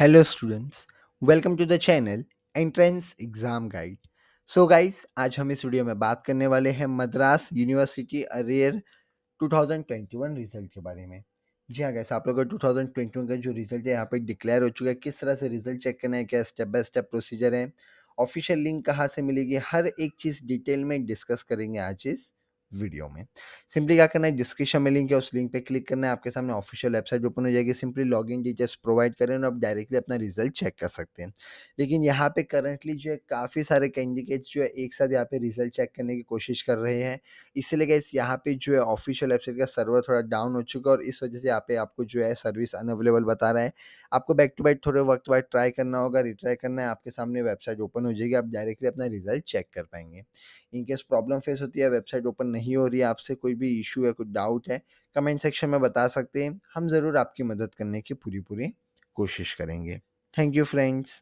hello students welcome to the channel entrance exam guide so guys आज हम इस video में बात करने वाले हैं मद्रास यूनिवर्सिटी अरेयर 2021 रिजल्ट के बारे में जी हाँ गैस आप लोगों का 2021 का जो रिजल्ट है यहाँ पे डिक्लेयर हो चुका है किस तरह से रिजल्ट चेक करना है क्या स्टेप बाय स्टेप प्रोसीजर है ऑफिशियल लिंक कहाँ से मिलेगी हर एक चीज़ डिटेल में डिस्कस करेंगे आज इस वीडियो में सिंपली क्या करना है डिस्क्रिप्शन में लिंक है उस लिंक पे क्लिक करना है आपके सामने ऑफिशियल वेबसाइट ओपन हो जाएगी simply log in details provide करें और आप डायरेक्टली अपना रिजल्ट चेक कर सकते हैं लेकिन यहाँ पे करंटली जो है काफ़ी सारे कैंडिडेट्स जो है एक साथ यहाँ पे रिजल्ट चेक करने की कोशिश कर रहे हैं इसलिए इस यहाँ पे जो है ऑफिशियल वेबसाइट का सर्वर थोड़ा डाउन हो चुका है और इस वजह से यहाँ पे आपको जो है सर्विस अनअवेलेबल बता रहा है आपको बैक टू बैक थोड़े वक्त बाद ट्राई करना होगा रिट्राई करना है आपके सामने वेबसाइट ओपन हो जाएगी आप डायरेक्टली अपना रिजल्ट चेक कर पाएंगे इनकेस प्रॉब्लम फेस होती है वेबसाइट ओपन नहीं हो रही है आपसे कोई भी इशू है कुछ डाउट है कमेंट सेक्शन में बता सकते हैं हम ज़रूर आपकी मदद करने की पूरी पूरी कोशिश करेंगे थैंक यू फ्रेंड्स